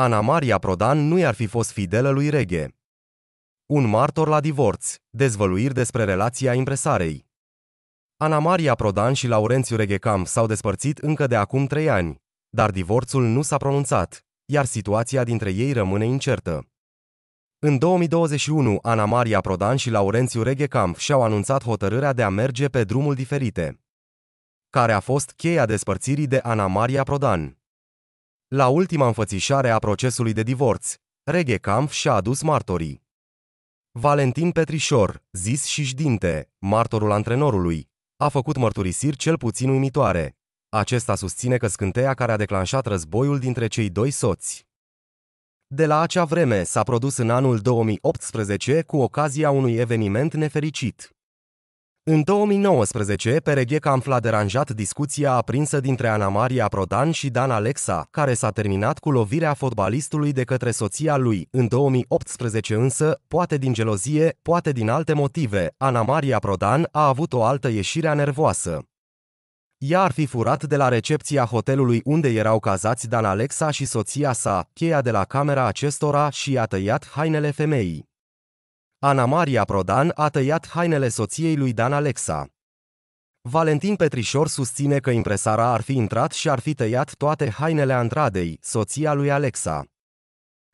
Ana Maria Prodan nu i-ar fi fost fidelă lui Reghe. Un martor la divorț, dezvăluiri despre relația impresarei. Ana Maria Prodan și Laurențiu Reghecam s-au despărțit încă de acum trei ani, dar divorțul nu s-a pronunțat, iar situația dintre ei rămâne incertă. În 2021, Ana Maria Prodan și Laurențiu Reghecamp și-au anunțat hotărârea de a merge pe drumul diferite, care a fost cheia despărțirii de Ana Maria Prodan. La ultima înfățișare a procesului de divorț, Reghe Camp și-a adus martorii. Valentin Petrișor, zis și Șdinte, martorul antrenorului, a făcut mărturisiri cel puțin uimitoare. Acesta susține că scânteia care a declanșat războiul dintre cei doi soți. De la acea vreme s-a produs în anul 2018 cu ocazia unui eveniment nefericit. În 2019, Peregheca a deranjat discuția aprinsă dintre Ana Maria Prodan și Dan Alexa, care s-a terminat cu lovirea fotbalistului de către soția lui. În 2018 însă, poate din gelozie, poate din alte motive, Ana Maria Prodan a avut o altă ieșire nervoasă. Ea ar fi furat de la recepția hotelului unde erau cazați Dan Alexa și soția sa, cheia de la camera acestora și a tăiat hainele femeii. Ana Maria Prodan a tăiat hainele soției lui Dan Alexa. Valentin Petrișor susține că impresara ar fi intrat și ar fi tăiat toate hainele Andradei, soția lui Alexa.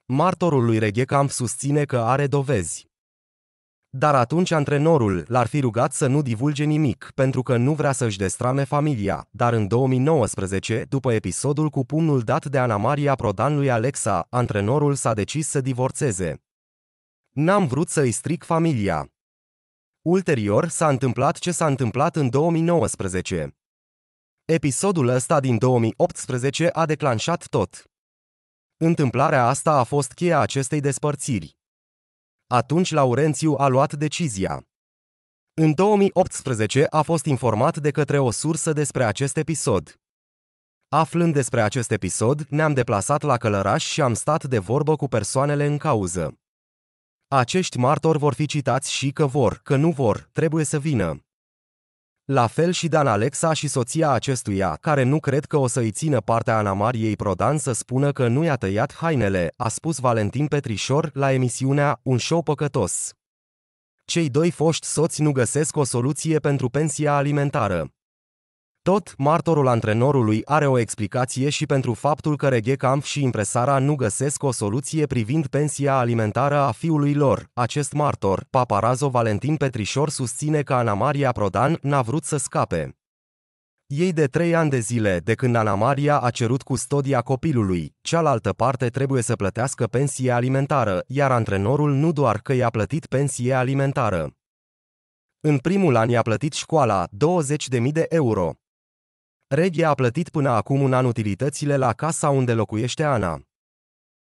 Martorul lui Reghecamp susține că are dovezi. Dar atunci antrenorul l-ar fi rugat să nu divulge nimic, pentru că nu vrea să-și destrame familia, dar în 2019, după episodul cu pumnul dat de Ana Maria Prodan lui Alexa, antrenorul s-a decis să divorțeze. N-am vrut să i stric familia. Ulterior s-a întâmplat ce s-a întâmplat în 2019. Episodul ăsta din 2018 a declanșat tot. Întâmplarea asta a fost cheia acestei despărțiri. Atunci Laurențiu a luat decizia. În 2018 a fost informat de către o sursă despre acest episod. Aflând despre acest episod, ne-am deplasat la Călăraș și am stat de vorbă cu persoanele în cauză. Acești martori vor fi citați și că vor, că nu vor, trebuie să vină. La fel și Dan Alexa și soția acestuia, care nu cred că o să-i țină partea Ana Mariei Prodan să spună că nu i-a tăiat hainele, a spus Valentin Petrișor la emisiunea Un show păcătos. Cei doi foști soți nu găsesc o soluție pentru pensia alimentară. Tot, martorul antrenorului are o explicație și pentru faptul că Reghecamp și impresara nu găsesc o soluție privind pensia alimentară a fiului lor. Acest martor, paparazo Valentin Petrișor susține că Ana Maria Prodan n-a vrut să scape. Ei de trei ani de zile, de când Ana Maria a cerut custodia copilului, cealaltă parte trebuie să plătească pensie alimentară, iar antrenorul nu doar că i-a plătit pensie alimentară. În primul an i-a plătit școala, 20.000 de euro. Reghe a plătit până acum un an utilitățile la casa unde locuiește Ana.